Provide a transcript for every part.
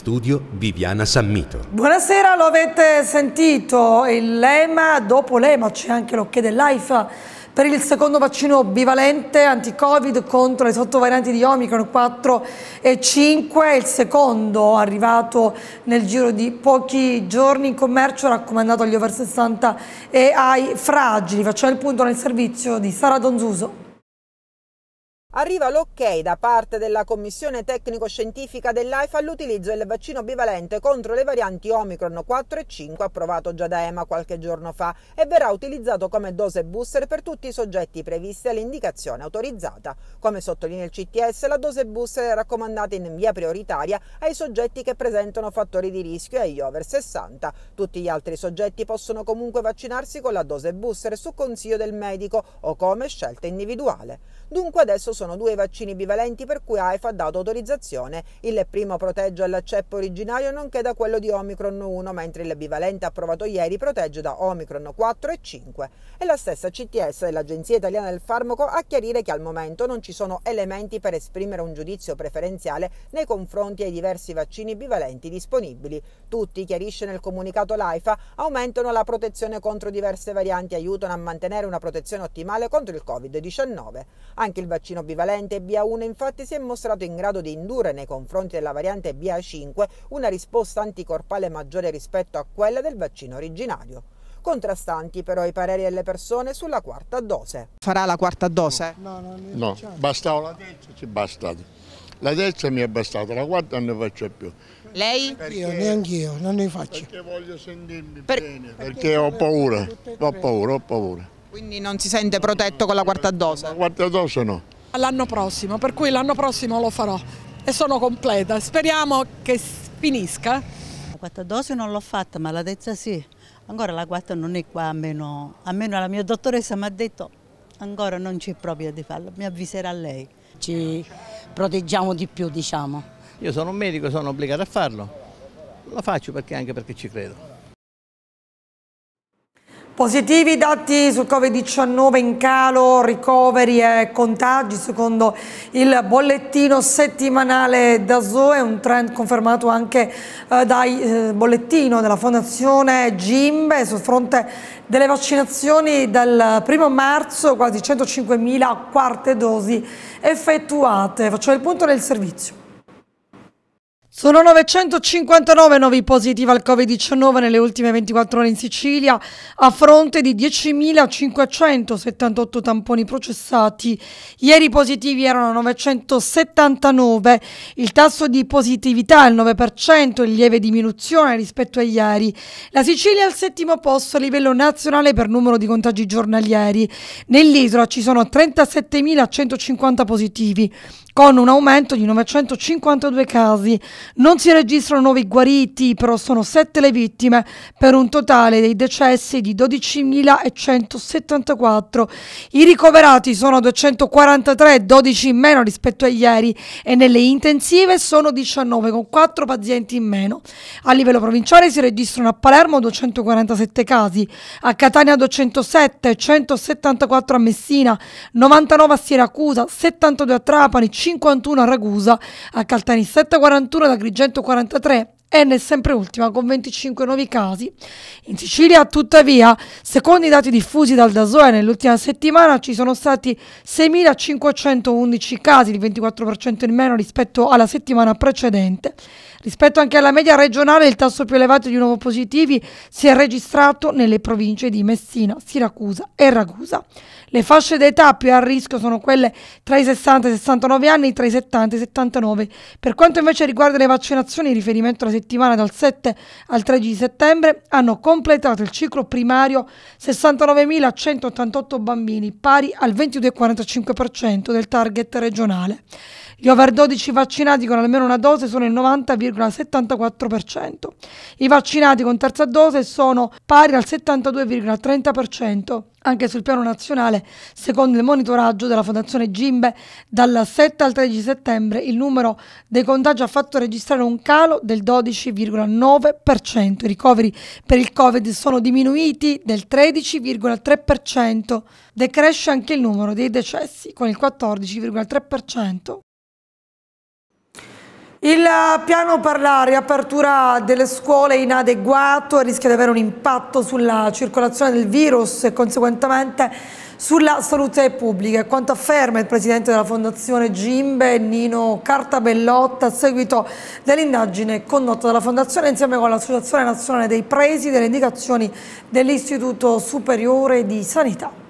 studio Viviana Sammito. Buonasera, lo avete sentito, il lema, dopo l'EMA c'è anche l'ok dell'AIFA per il secondo vaccino bivalente anti-covid contro le sottovarianti di Omicron 4 e 5, il secondo arrivato nel giro di pochi giorni in commercio raccomandato agli over 60 e ai fragili. Facciamo il punto nel servizio di Sara Donzuso. Arriva l'ok da parte della Commissione tecnico-scientifica dell'AIFA all'utilizzo del vaccino bivalente contro le varianti Omicron 4 e 5 approvato già da EMA qualche giorno fa e verrà utilizzato come dose booster per tutti i soggetti previsti all'indicazione autorizzata. Come sottolinea il CTS, la dose booster è raccomandata in via prioritaria ai soggetti che presentano fattori di rischio e agli over 60. Tutti gli altri soggetti possono comunque vaccinarsi con la dose booster su consiglio del medico o come scelta individuale. Dunque adesso sono due vaccini bivalenti per cui AIFA ha dato autorizzazione. Il primo protegge dal ceppo originario nonché da quello di Omicron 1, mentre il bivalente approvato ieri protegge da Omicron 4 e 5. E la stessa CTS dell'Agenzia Italiana del Farmaco a chiarire che al momento non ci sono elementi per esprimere un giudizio preferenziale nei confronti ai diversi vaccini bivalenti disponibili. Tutti, chiarisce nel comunicato l'AIFA, aumentano la protezione contro diverse varianti e aiutano a mantenere una protezione ottimale contro il Covid-19. Anche il vaccino bivalente BA1 infatti si è mostrato in grado di indurre nei confronti della variante BA5 una risposta anticorpale maggiore rispetto a quella del vaccino originario. Contrastanti però i pareri delle persone sulla quarta dose. Farà la quarta dose? No, no, no, no bastava la terza, ci è La terza mi è bastata, la quarta non ne faccio più. Lei? Perché, io neanche io, non ne faccio. Perché voglio sentirmi per... bene, perché, perché ho paura, ho paura, ho paura. Quindi non si sente protetto con la quarta dose? La quarta dose no all'anno prossimo, per cui l'anno prossimo lo farò e sono completa. Speriamo che finisca. La quarta dose non l'ho fatta, ma la terza sì. Ancora la quarta non è qua, a almeno, almeno la mia dottoressa mi ha detto ancora non c'è proprio di farlo, mi avviserà lei. Ci proteggiamo di più, diciamo. Io sono un medico, sono obbligato a farlo. Lo faccio perché, anche perché ci credo. Positivi dati sul Covid-19 in calo, ricoveri e contagi secondo il bollettino settimanale da Zoe, un trend confermato anche eh, dal eh, bollettino della Fondazione Gimbe sul fronte delle vaccinazioni dal 1 marzo, quasi 105.000 quarte dosi effettuate. Facciamo il punto del servizio. Sono 959 nuovi positivi al Covid-19 nelle ultime 24 ore in Sicilia, a fronte di 10.578 tamponi processati. Ieri i positivi erano 979. Il tasso di positività è il 9%, in lieve diminuzione rispetto a ieri. La Sicilia è al settimo posto a livello nazionale per numero di contagi giornalieri. Nell'isola ci sono 37.150 positivi, con un aumento di 952 casi. Non si registrano nuovi guariti, però sono sette le vittime per un totale dei decessi di 12.174. I ricoverati sono 243, 12 in meno rispetto a ieri e nelle intensive sono 19 con 4 pazienti in meno. A livello provinciale si registrano a Palermo 247 casi, a Catania 207, 174 a Messina, 99 a Siracusa, 72 a Trapani, 51 a Ragusa, a Caltanissetta 41 da Agrigento 43, N è sempre ultima con 25 nuovi casi. In Sicilia, tuttavia, secondo i dati diffusi dal DASOE nell'ultima settimana ci sono stati 6.511 casi, il 24% in meno rispetto alla settimana precedente Rispetto anche alla media regionale, il tasso più elevato di nuovi positivi si è registrato nelle province di Messina, Siracusa e Ragusa. Le fasce d'età più a rischio sono quelle tra i 60 e i 69 anni, tra i 70 e i 79. Per quanto invece riguarda le vaccinazioni, in riferimento alla settimana dal 7 al 13 settembre, hanno completato il ciclo primario 69.188 bambini, pari al 22,45% del target regionale. Gli over 12 vaccinati con almeno una dose sono il 90,74%. I vaccinati con terza dose sono pari al 72,30%. Anche sul piano nazionale, secondo il monitoraggio della Fondazione Gimbe, dal 7 al 13 settembre il numero dei contagi ha fatto registrare un calo del 12,9%. I ricoveri per il Covid sono diminuiti del 13,3%. Decresce anche il numero dei decessi con il 14,3%. Il piano per la riapertura delle scuole è inadeguato e rischia di avere un impatto sulla circolazione del virus e conseguentemente sulla salute pubblica. Quanto afferma il presidente della Fondazione Gimbe, Nino Cartabellotta, a seguito dell'indagine condotta dalla Fondazione insieme con l'Associazione Nazionale dei Presi delle indicazioni dell'Istituto Superiore di Sanità.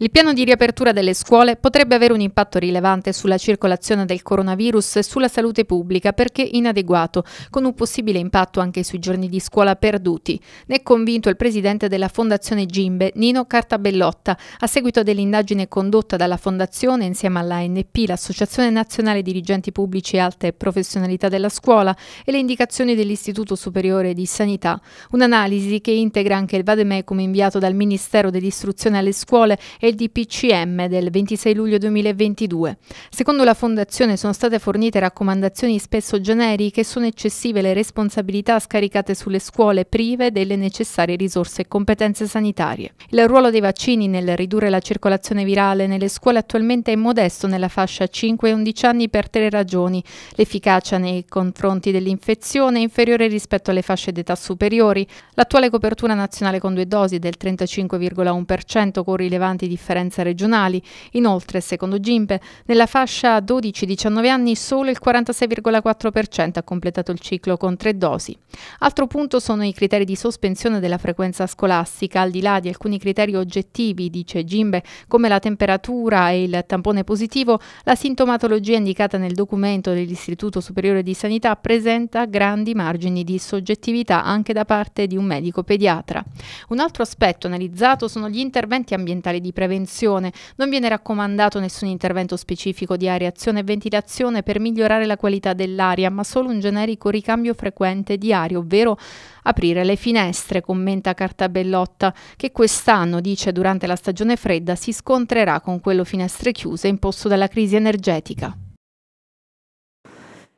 Il piano di riapertura delle scuole potrebbe avere un impatto rilevante sulla circolazione del coronavirus e sulla salute pubblica perché inadeguato, con un possibile impatto anche sui giorni di scuola perduti. Ne è convinto il presidente della Fondazione Gimbe, Nino Cartabellotta, a seguito dell'indagine condotta dalla Fondazione insieme all'ANP, l'Associazione Nazionale Dirigenti Pubblici e Alte Professionalità della Scuola e le indicazioni dell'Istituto Superiore di Sanità. Un'analisi che integra anche il vademecum inviato dal Ministero dell'Istruzione alle scuole e il DPCM del 26 luglio 2022. Secondo la Fondazione sono state fornite raccomandazioni spesso generiche e sono eccessive le responsabilità scaricate sulle scuole prive delle necessarie risorse e competenze sanitarie. Il ruolo dei vaccini nel ridurre la circolazione virale nelle scuole attualmente è modesto nella fascia 5-11 anni per tre ragioni. L'efficacia nei confronti dell'infezione è inferiore rispetto alle fasce d'età superiori, l'attuale copertura nazionale con due dosi del 35,1% con rilevanti di differenze regionali. Inoltre, secondo Gimpe, nella fascia 12-19 anni solo il 46,4% ha completato il ciclo con tre dosi. Altro punto sono i criteri di sospensione della frequenza scolastica, al di là di alcuni criteri oggettivi, dice Gimbe, come la temperatura e il tampone positivo, la sintomatologia indicata nel documento dell'Istituto Superiore di Sanità presenta grandi margini di soggettività anche da parte di un medico pediatra. Un altro aspetto analizzato sono gli interventi ambientali di prevenzione prevenzione. Non viene raccomandato nessun intervento specifico di areazione e ventilazione per migliorare la qualità dell'aria, ma solo un generico ricambio frequente di aria, ovvero aprire le finestre, commenta Cartabellotta, che quest'anno, dice, durante la stagione fredda si scontrerà con quello finestre chiuse imposto dalla crisi energetica.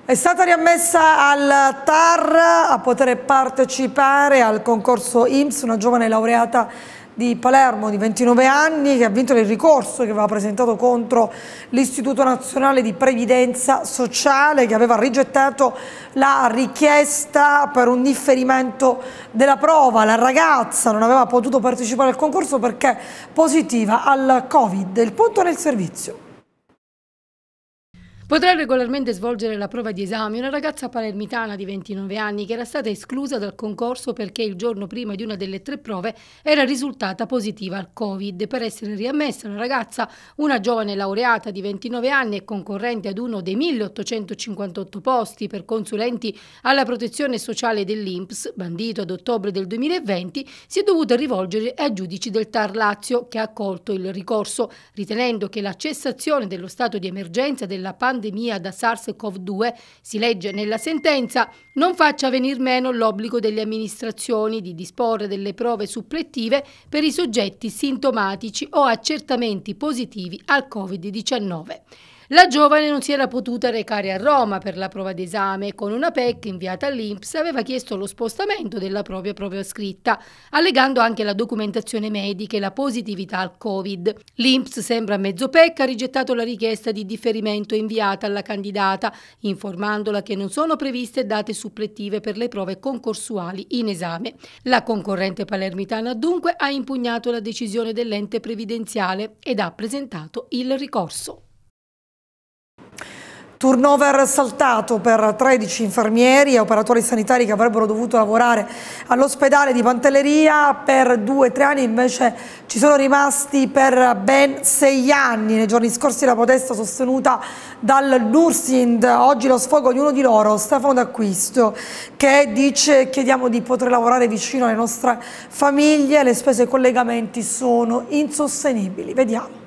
È stata riammessa al TAR a poter partecipare al concorso IMSS una giovane laureata di Palermo di 29 anni che ha vinto il ricorso che aveva presentato contro l'Istituto Nazionale di Previdenza Sociale che aveva rigettato la richiesta per un differimento della prova. La ragazza non aveva potuto partecipare al concorso perché positiva al Covid. Il punto nel servizio. Potrà regolarmente svolgere la prova di esame una ragazza palermitana di 29 anni che era stata esclusa dal concorso perché il giorno prima di una delle tre prove era risultata positiva al Covid. Per essere riammessa la ragazza, una giovane laureata di 29 anni e concorrente ad uno dei 1858 posti per consulenti alla protezione sociale dell'INPS, bandito ad ottobre del 2020, si è dovuta rivolgere ai giudici del Tar Lazio che ha accolto il ricorso, ritenendo che la cessazione dello stato di emergenza della pandemia pandemia da SARS-CoV-2, si legge nella sentenza, non faccia venir meno l'obbligo delle amministrazioni di disporre delle prove supplettive per i soggetti sintomatici o accertamenti positivi al Covid-19. La giovane non si era potuta recare a Roma per la prova d'esame e con una PEC inviata all'Inps aveva chiesto lo spostamento della propria prova scritta, allegando anche la documentazione medica e la positività al Covid. L'Inps sembra mezzo PEC ha rigettato la richiesta di differimento inviata alla candidata, informandola che non sono previste date supplettive per le prove concorsuali in esame. La concorrente palermitana dunque ha impugnato la decisione dell'ente previdenziale ed ha presentato il ricorso. Turnover saltato per 13 infermieri e operatori sanitari che avrebbero dovuto lavorare all'ospedale di Pantelleria per 2-3 anni, invece ci sono rimasti per ben 6 anni. Nei giorni scorsi la protesta sostenuta dal Nursind, oggi lo sfogo di uno di loro, Stefano D'Acquisto, che dice chiediamo di poter lavorare vicino alle nostre famiglie, le spese e i collegamenti sono insostenibili. Vediamo.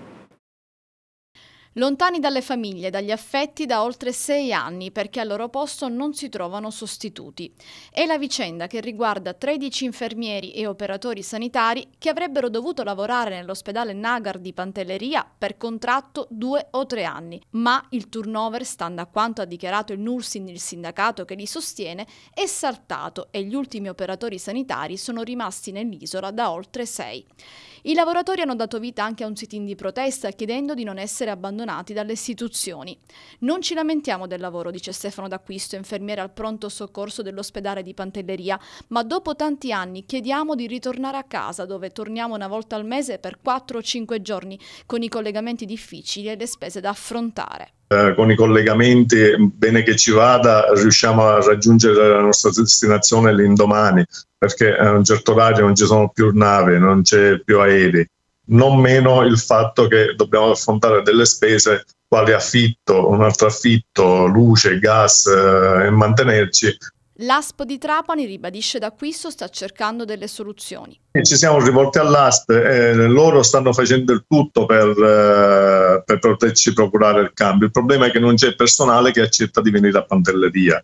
Lontani dalle famiglie, dagli affetti da oltre sei anni perché al loro posto non si trovano sostituti. È la vicenda che riguarda 13 infermieri e operatori sanitari che avrebbero dovuto lavorare nell'ospedale Nagar di Pantelleria per contratto due o tre anni, ma il turnover, stando a quanto ha dichiarato il Nursin, il sindacato che li sostiene, è saltato e gli ultimi operatori sanitari sono rimasti nell'isola da oltre sei. I lavoratori hanno dato vita anche a un sit-in di protesta chiedendo di non essere abbandonati dalle istituzioni. Non ci lamentiamo del lavoro, dice Stefano D'Acquisto, infermiere al pronto soccorso dell'ospedale di Pantelleria, ma dopo tanti anni chiediamo di ritornare a casa dove torniamo una volta al mese per 4 o 5 giorni con i collegamenti difficili e le spese da affrontare. Eh, con i collegamenti, bene che ci vada, riusciamo a raggiungere la nostra destinazione l'indomani, perché a un certo orario non ci sono più navi, non c'è più aerei. Non meno il fatto che dobbiamo affrontare delle spese quali affitto, un altro affitto, luce, gas eh, e mantenerci L'ASP di Trapani ribadisce da sta cercando delle soluzioni. Ci siamo rivolti all'ASP e loro stanno facendo il tutto per, eh, per poterci procurare il cambio. Il problema è che non c'è personale che accetta di venire a Pantelleria.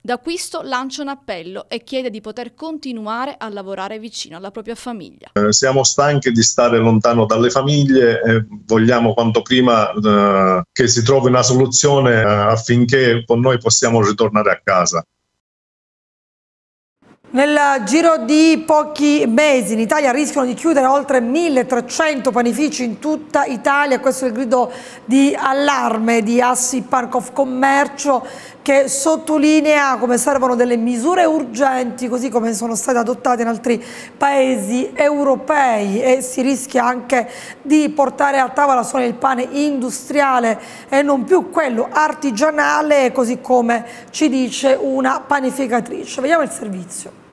Da lancia un appello e chiede di poter continuare a lavorare vicino alla propria famiglia. Eh, siamo stanchi di stare lontano dalle famiglie e vogliamo quanto prima eh, che si trovi una soluzione eh, affinché con noi possiamo ritornare a casa. Nel giro di pochi mesi in Italia rischiano di chiudere oltre 1300 panifici in tutta Italia, questo è il grido di allarme di Assi Park of Commercio che sottolinea come servono delle misure urgenti così come sono state adottate in altri paesi europei e si rischia anche di portare a tavola solo il pane industriale e non più quello artigianale così come ci dice una panificatrice. Vediamo il servizio.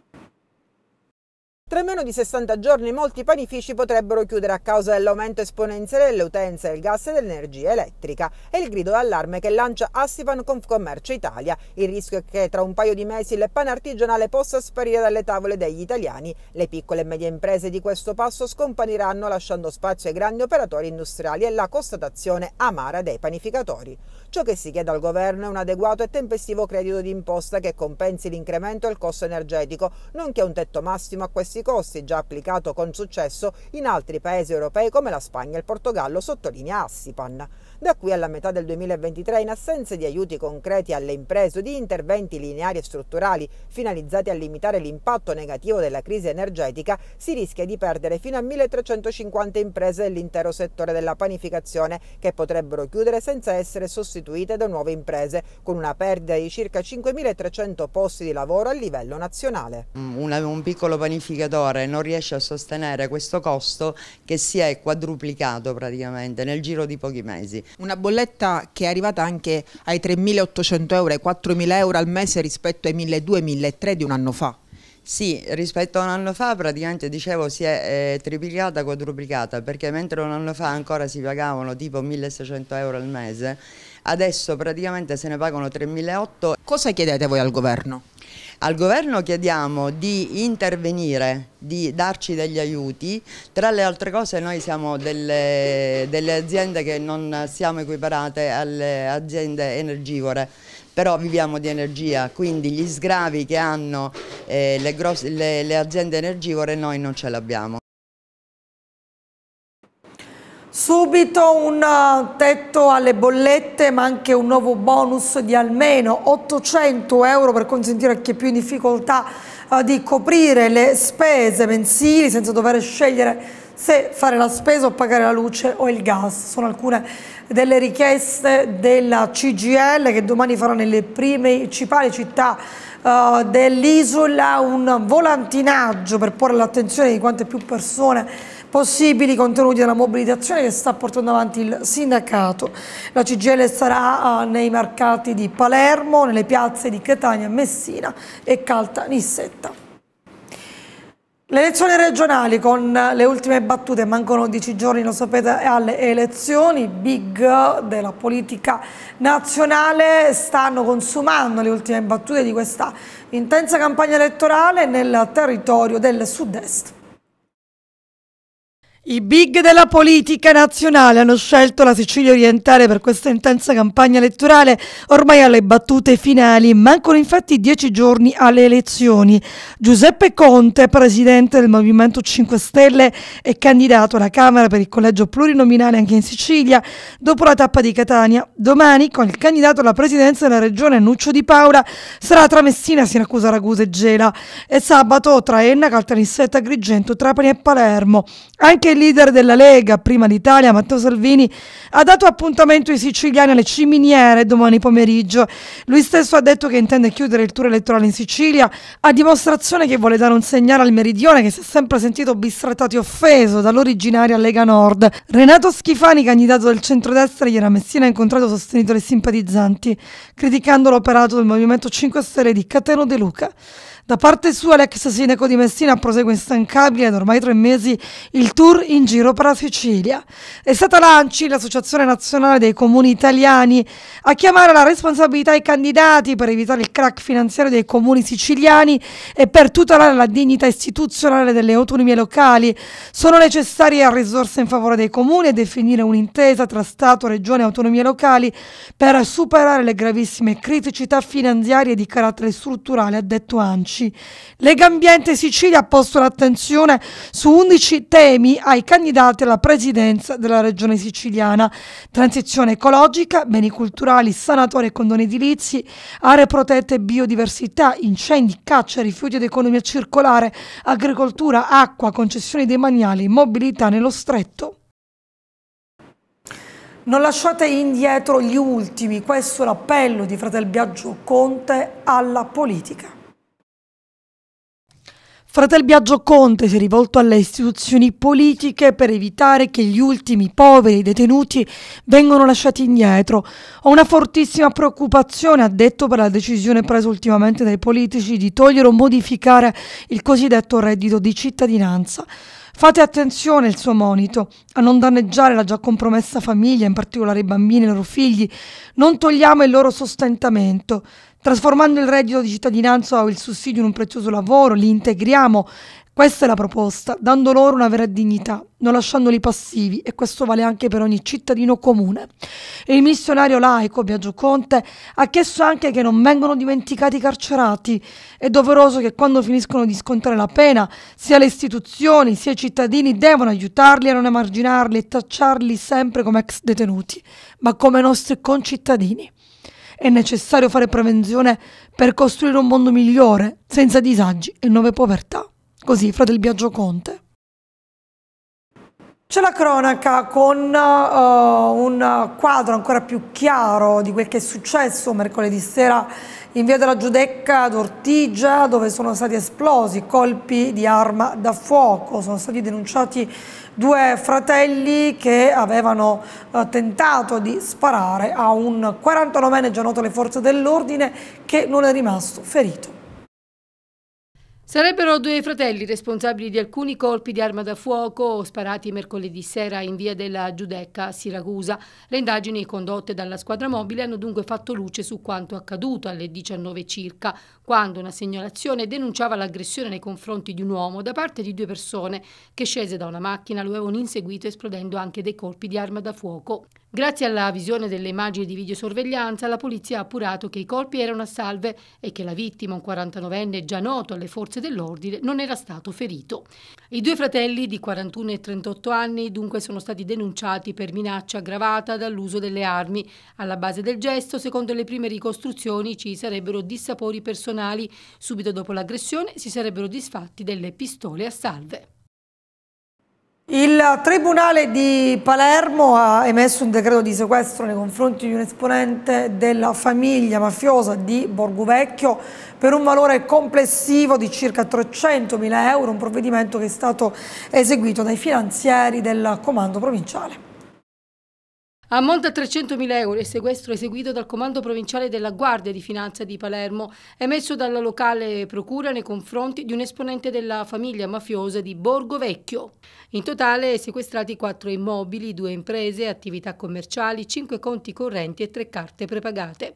Tra meno di 60 giorni molti panifici potrebbero chiudere a causa dell'aumento esponenziale delle utenze del gas e dell'energia elettrica. È il grido d'allarme che lancia Assivan Confcommercio Italia. Il rischio è che tra un paio di mesi il pane artigianale possa sparire dalle tavole degli italiani. Le piccole e medie imprese di questo passo scompariranno lasciando spazio ai grandi operatori industriali e la constatazione amara dei panificatori. Ciò che si chiede al governo è un adeguato e tempestivo credito d'imposta che compensi l'incremento del costo energetico, nonché un tetto massimo a questi costi, già applicato con successo in altri paesi europei come la Spagna e il Portogallo, sottolinea Assipan. Da qui alla metà del 2023, in assenza di aiuti concreti alle imprese di interventi lineari e strutturali finalizzati a limitare l'impatto negativo della crisi energetica, si rischia di perdere fino a 1.350 imprese dell'intero settore della panificazione che potrebbero chiudere senza essere sostituite da nuove imprese, con una perdita di circa 5.300 posti di lavoro a livello nazionale. Mm, un, piccolo panificatore non riesce a sostenere questo costo che si è quadruplicato praticamente nel giro di pochi mesi. Una bolletta che è arrivata anche ai 3.800 euro, ai 4.000 euro al mese rispetto ai 1.200-1.300 di un anno fa. Sì, rispetto a un anno fa praticamente dicevo si è eh, triplicata, quadruplicata, perché mentre un anno fa ancora si pagavano tipo 1600 euro al mese, adesso praticamente se ne pagano 3.800. Cosa chiedete voi al governo? Al governo chiediamo di intervenire, di darci degli aiuti, tra le altre cose noi siamo delle, delle aziende che non siamo equiparate alle aziende energivore, però viviamo di energia, quindi gli sgravi che hanno eh, le, grosse, le, le aziende energivore noi non ce l'abbiamo. Subito un eh, tetto alle bollette ma anche un nuovo bonus di almeno 800 euro per consentire a chi è più in difficoltà eh, di coprire le spese mensili senza dover scegliere se fare la spesa o pagare la luce o il gas. Sono alcune delle richieste della CGL che domani farà nelle principali città eh, dell'isola un volantinaggio per porre l'attenzione di quante più persone possibili contenuti della mobilitazione che sta portando avanti il sindacato. La CGL sarà ah, nei mercati di Palermo, nelle piazze di Catania, Messina e Caltanissetta. Le elezioni regionali con le ultime battute, mancano 10 giorni, lo sapete, alle elezioni big della politica nazionale stanno consumando le ultime battute di questa intensa campagna elettorale nel territorio del sud-est. I big della politica nazionale hanno scelto la Sicilia orientale per questa intensa campagna elettorale, ormai alle battute finali, mancano infatti dieci giorni alle elezioni. Giuseppe Conte, presidente del Movimento 5 Stelle e candidato alla Camera per il collegio plurinominale anche in Sicilia, dopo la tappa di Catania, domani con il candidato alla presidenza della regione Nuccio Di Paola sarà tra Messina, Siracusa, Ragusa e Gela e sabato tra Enna, Caltanissetta, Agrigento, Trapani e Palermo. Anche il leader della Lega, prima d'Italia, Matteo Salvini, ha dato appuntamento ai siciliani alle ciminiere domani pomeriggio. Lui stesso ha detto che intende chiudere il tour elettorale in Sicilia, a dimostrazione che vuole dare un segnale al meridione che si è sempre sentito bistrattato e offeso dall'originaria Lega Nord. Renato Schifani, candidato del centrodestra, ieri a Messina ha incontrato sostenitori e simpatizzanti, criticando l'operato del Movimento 5 Stelle di Cateno De Luca. Da parte sua l'ex sindaco di Messina prosegue instancabile da ormai tre mesi il tour in giro per la Sicilia. È stata l'ANCI, l'Associazione Nazionale dei Comuni Italiani, a chiamare alla responsabilità i candidati per evitare il crack finanziario dei comuni siciliani e per tutelare la dignità istituzionale delle autonomie locali. Sono necessarie risorse in favore dei comuni e definire un'intesa tra Stato, Regione e autonomie locali per superare le gravissime criticità finanziarie di carattere strutturale, ha detto ANCI canidici. Legambiente Sicilia ha posto l'attenzione su 11 temi ai candidati alla presidenza della regione siciliana. Transizione ecologica, beni culturali, sanatori e condoni edilizi, aree protette e biodiversità, incendi, caccia, rifiuti ed economia circolare, agricoltura, acqua, concessioni demaniali, mobilità nello stretto. Non lasciate indietro gli ultimi, questo è l'appello di Fratel Biagio Conte alla politica. Fratel Biagio Conte si è rivolto alle istituzioni politiche per evitare che gli ultimi poveri detenuti vengano lasciati indietro. Ho una fortissima preoccupazione, ha detto, per la decisione presa ultimamente dai politici di togliere o modificare il cosiddetto reddito di cittadinanza. Fate attenzione, il suo monito, a non danneggiare la già compromessa famiglia, in particolare i bambini e i loro figli. Non togliamo il loro sostentamento trasformando il reddito di cittadinanza o il sussidio in un prezioso lavoro, li integriamo. Questa è la proposta, dando loro una vera dignità, non lasciandoli passivi e questo vale anche per ogni cittadino comune. Il missionario laico Biagio Conte ha chiesto anche che non vengano dimenticati i carcerati. È doveroso che quando finiscono di scontare la pena, sia le istituzioni sia i cittadini devono aiutarli a non emarginarli e tacciarli sempre come ex detenuti, ma come nostri concittadini. È necessario fare prevenzione per costruire un mondo migliore, senza disagi e nuove povertà. Così Fratel Biagio Conte. C'è la cronaca con uh, un quadro ancora più chiaro di quel che è successo mercoledì sera in via della Giudecca ad Ortigia dove sono stati esplosi colpi di arma da fuoco, sono stati denunciati due fratelli che avevano eh, tentato di sparare a un 49enne già noto alle forze dell'ordine che non è rimasto ferito. Sarebbero due fratelli responsabili di alcuni colpi di arma da fuoco sparati mercoledì sera in via della Giudecca a Siracusa. Le indagini condotte dalla squadra mobile hanno dunque fatto luce su quanto accaduto alle 19 circa, quando una segnalazione denunciava l'aggressione nei confronti di un uomo da parte di due persone che scese da una macchina lo avevano inseguito esplodendo anche dei colpi di arma da fuoco. Grazie alla visione delle immagini di videosorveglianza, la polizia ha appurato che i colpi erano a salve e che la vittima, un 49enne già noto alle forze dell'ordine, non era stato ferito. I due fratelli di 41 e 38 anni dunque sono stati denunciati per minaccia aggravata dall'uso delle armi. Alla base del gesto, secondo le prime ricostruzioni, ci sarebbero dissapori personali. Subito dopo l'aggressione si sarebbero disfatti delle pistole a salve. Il Tribunale di Palermo ha emesso un decreto di sequestro nei confronti di un esponente della famiglia mafiosa di Borgovecchio per un valore complessivo di circa 300.000 euro, un provvedimento che è stato eseguito dai finanzieri del comando provinciale. Ammonta 300.000 euro il sequestro eseguito dal Comando Provinciale della Guardia di Finanza di Palermo, emesso dalla locale procura nei confronti di un esponente della famiglia mafiosa di Borgo Vecchio. In totale sequestrati quattro immobili, due imprese, attività commerciali, cinque conti correnti e tre carte prepagate.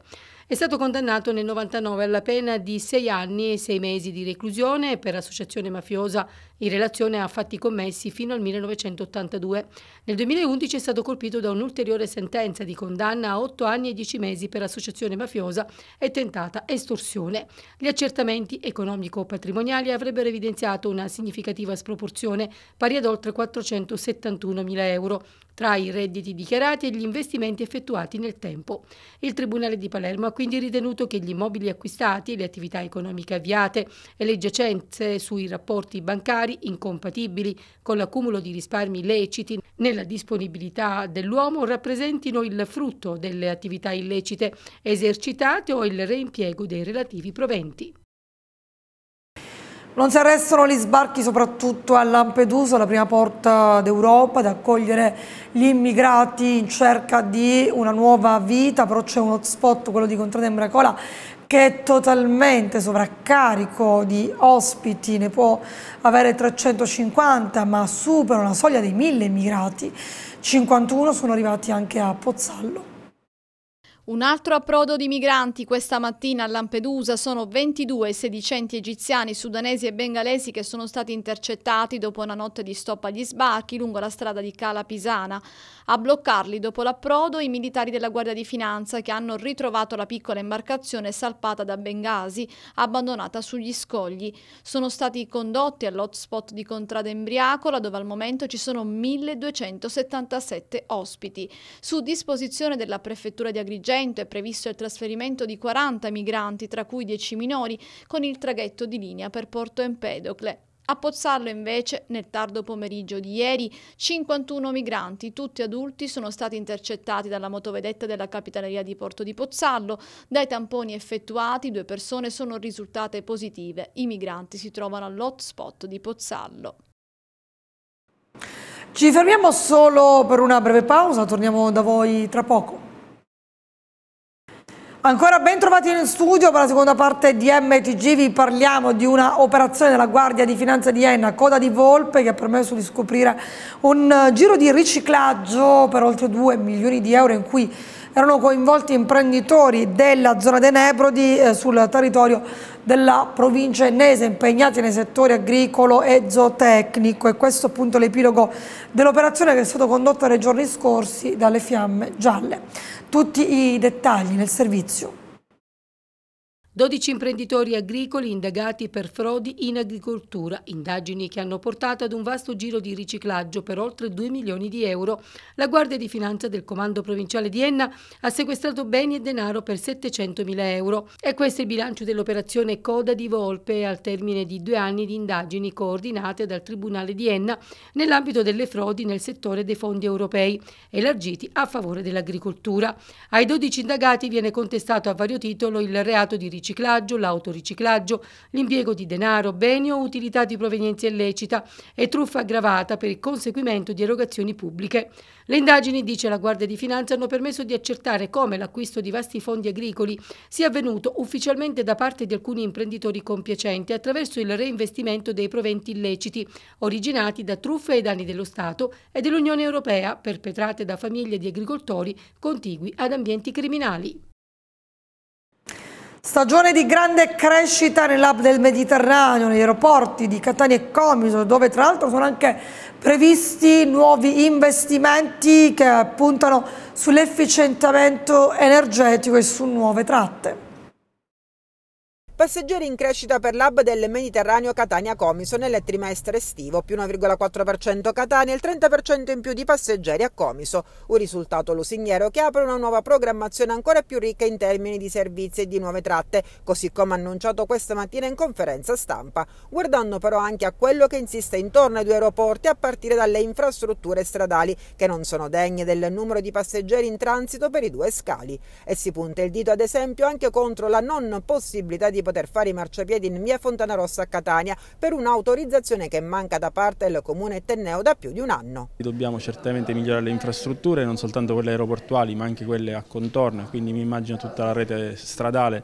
È stato condannato nel 99 alla pena di sei anni e sei mesi di reclusione per associazione mafiosa in relazione a fatti commessi fino al 1982. Nel 2011 è stato colpito da un'ulteriore sentenza di condanna a 8 anni e 10 mesi per associazione mafiosa e tentata estorsione. Gli accertamenti economico-patrimoniali avrebbero evidenziato una significativa sproporzione pari ad oltre 471 mila euro tra i redditi dichiarati e gli investimenti effettuati nel tempo. Il Tribunale di Palermo ha quindi ritenuto che gli immobili acquistati, le attività economiche avviate e le giacenze sui rapporti bancari finanziari incompatibili con l'accumulo di risparmi illeciti nella disponibilità dell'uomo rappresentino il frutto delle attività illecite esercitate o il reimpiego dei relativi proventi. Non si arrestano gli sbarchi soprattutto a Lampedusa, la prima porta d'Europa ad accogliere gli immigrati in cerca di una nuova vita, però c'è un hotspot, quello di Contrada Embracola, che è totalmente sovraccarico di ospiti, ne può avere 350 ma supera la soglia dei 1000 emigrati. 51 sono arrivati anche a Pozzallo. Un altro approdo di migranti questa mattina a Lampedusa sono 22 sedicenti egiziani, sudanesi e bengalesi che sono stati intercettati dopo una notte di stop agli sbarchi lungo la strada di Cala Pisana. A bloccarli dopo l'approdo i militari della Guardia di Finanza che hanno ritrovato la piccola imbarcazione salpata da Bengasi, abbandonata sugli scogli. Sono stati condotti all'hotspot di Contrada Embriacola dove al momento ci sono 1277 ospiti. Su disposizione della prefettura di Agrigento evento è previsto il trasferimento di 40 migranti, tra cui 10 minori, con il traghetto di linea per Porto Empedocle. A Pozzallo invece, nel tardo pomeriggio di ieri, 51 migranti, tutti adulti, sono stati intercettati dalla motovedetta della capitaneria di Porto di Pozzallo. Dai tamponi effettuati, due persone sono risultate positive. I migranti si trovano all'hotspot di Pozzallo. Ci fermiamo solo per una breve pausa, torniamo da voi tra poco. Ancora ben trovati nel studio per la seconda parte di MTG, vi parliamo di una operazione della Guardia di Finanza di Enna, Coda di Volpe, che ha permesso di scoprire un eh, giro di riciclaggio per oltre 2 milioni di euro in cui erano coinvolti imprenditori della zona dei Nebrodi eh, sul territorio della provincia ennese impegnati nei settori agricolo e zootecnico e questo appunto l'epilogo dell'operazione che è stata condotta nei giorni scorsi dalle fiamme gialle. Tutti i dettagli nel servizio. 12 imprenditori agricoli indagati per frodi in agricoltura, indagini che hanno portato ad un vasto giro di riciclaggio per oltre 2 milioni di euro. La Guardia di Finanza del Comando Provinciale di Enna ha sequestrato beni e denaro per 700 mila euro. E questo è il bilancio dell'operazione Coda di Volpe al termine di due anni di indagini coordinate dal Tribunale di Enna nell'ambito delle frodi nel settore dei fondi europei elargiti a favore dell'agricoltura. Ai 12 indagati viene contestato a vario titolo il reato di riciclaggio riciclaggio, l'autoriciclaggio, l'impiego di denaro, beni o utilità di provenienza illecita e truffa aggravata per il conseguimento di erogazioni pubbliche. Le indagini, dice la Guardia di Finanza, hanno permesso di accertare come l'acquisto di vasti fondi agricoli sia avvenuto ufficialmente da parte di alcuni imprenditori compiacenti attraverso il reinvestimento dei proventi illeciti originati da truffe ai danni dello Stato e dell'Unione Europea perpetrate da famiglie di agricoltori contigui ad ambienti criminali. Stagione di grande crescita nell'hub del Mediterraneo, negli aeroporti di Catania e Comiso, dove tra l'altro sono anche previsti nuovi investimenti che puntano sull'efficientamento energetico e su nuove tratte. Passeggeri in crescita per l'hub del Mediterraneo Catania-Comiso nel trimestre estivo, più 1,4% Catania e il 30% in più di passeggeri a Comiso, un risultato lusinghiero che apre una nuova programmazione ancora più ricca in termini di servizi e di nuove tratte, così come annunciato questa mattina in conferenza stampa, guardando però anche a quello che insiste intorno ai due aeroporti a partire dalle infrastrutture stradali che non sono degne del numero di passeggeri in transito per i due scali e si punta il dito ad esempio anche contro la non possibilità di poter fare i marciapiedi in via Fontanarossa a Catania per un'autorizzazione che manca da parte del comune Tenneo da più di un anno. Dobbiamo certamente migliorare le infrastrutture, non soltanto quelle aeroportuali ma anche quelle a contorno, quindi mi immagino tutta la rete stradale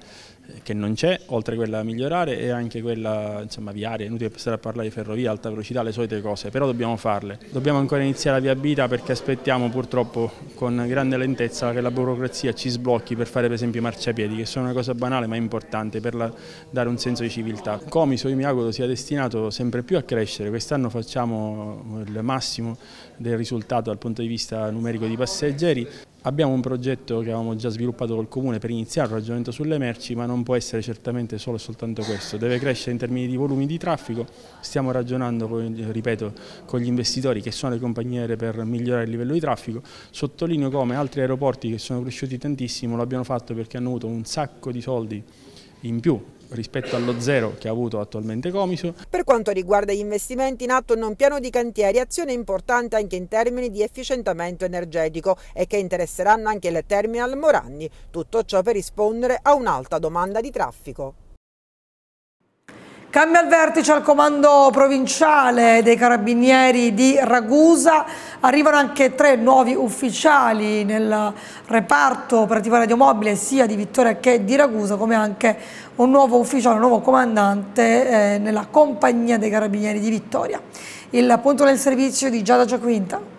che non c'è, oltre a quella da migliorare e anche quella insomma, viaria, è inutile stare a parlare di ferrovia, alta velocità, le solite cose, però dobbiamo farle. Dobbiamo ancora iniziare la viabilità perché aspettiamo purtroppo con grande lentezza che la burocrazia ci sblocchi per fare per esempio i marciapiedi, che sono una cosa banale ma importante per la, dare un senso di civiltà. Comiso io mi auguro sia destinato sempre più a crescere, quest'anno facciamo il massimo del risultato dal punto di vista numerico di passeggeri. Abbiamo un progetto che avevamo già sviluppato col Comune per iniziare il ragionamento sulle merci, ma non può essere certamente solo e soltanto questo, deve crescere in termini di volumi di traffico, stiamo ragionando, ripeto, con gli investitori che sono le compagnie aeree per migliorare il livello di traffico, sottolineo come altri aeroporti che sono cresciuti tantissimo lo abbiano fatto perché hanno avuto un sacco di soldi in più rispetto allo zero che ha avuto attualmente Comiso. Per quanto riguarda gli investimenti in atto non piano di cantieri, azione importante anche in termini di efficientamento energetico e che interesseranno anche il terminal Moragni. Tutto ciò per rispondere a un'alta domanda di traffico. Cambia il vertice al comando provinciale dei carabinieri di Ragusa, arrivano anche tre nuovi ufficiali nel reparto operativo radiomobile sia di Vittoria che di Ragusa, come anche un nuovo ufficiale, un nuovo comandante eh, nella compagnia dei carabinieri di Vittoria. Il punto del servizio di Giada Giaquinta.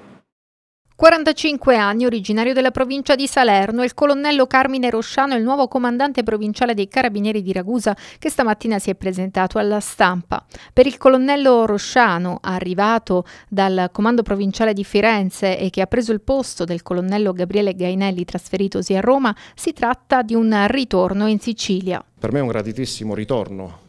45 anni, originario della provincia di Salerno, il colonnello Carmine Rosciano è il nuovo comandante provinciale dei Carabinieri di Ragusa che stamattina si è presentato alla stampa. Per il colonnello Rosciano, arrivato dal comando provinciale di Firenze e che ha preso il posto del colonnello Gabriele Gainelli trasferitosi a Roma, si tratta di un ritorno in Sicilia. Per me è un gratitissimo ritorno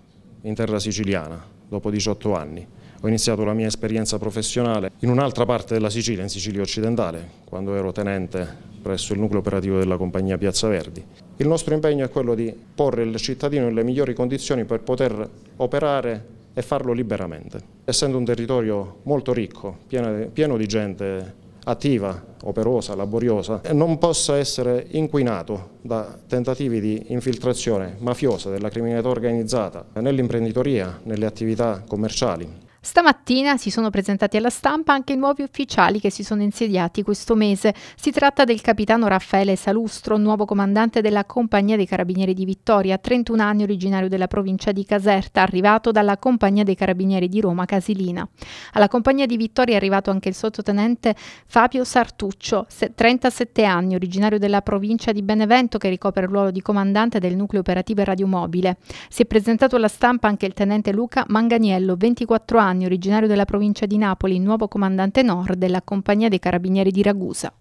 in terra siciliana dopo 18 anni ho iniziato la mia esperienza professionale in un'altra parte della Sicilia, in Sicilia occidentale, quando ero tenente presso il nucleo operativo della compagnia Piazza Verdi. Il nostro impegno è quello di porre il cittadino nelle migliori condizioni per poter operare e farlo liberamente. Essendo un territorio molto ricco, pieno di gente attiva, operosa, laboriosa, non possa essere inquinato da tentativi di infiltrazione mafiosa della criminalità organizzata nell'imprenditoria, nelle attività commerciali. Stamattina si sono presentati alla stampa anche i nuovi ufficiali che si sono insediati questo mese. Si tratta del capitano Raffaele Salustro, nuovo comandante della Compagnia dei Carabinieri di Vittoria, 31 anni originario della provincia di Caserta, arrivato dalla Compagnia dei Carabinieri di Roma Casilina. Alla Compagnia di Vittoria è arrivato anche il sottotenente Fabio Sartuccio, 37 anni originario della provincia di Benevento che ricopre il ruolo di comandante del nucleo operativo e radiomobile. Si è presentato alla stampa anche il tenente Luca Manganiello, 24 anni Giovanni, originario della provincia di Napoli, nuovo comandante nord della Compagnia dei Carabinieri di Ragusa.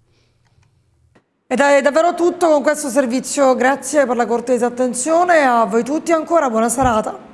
Ed è davvero tutto con questo servizio, grazie per la cortesa attenzione, a voi tutti ancora buona serata.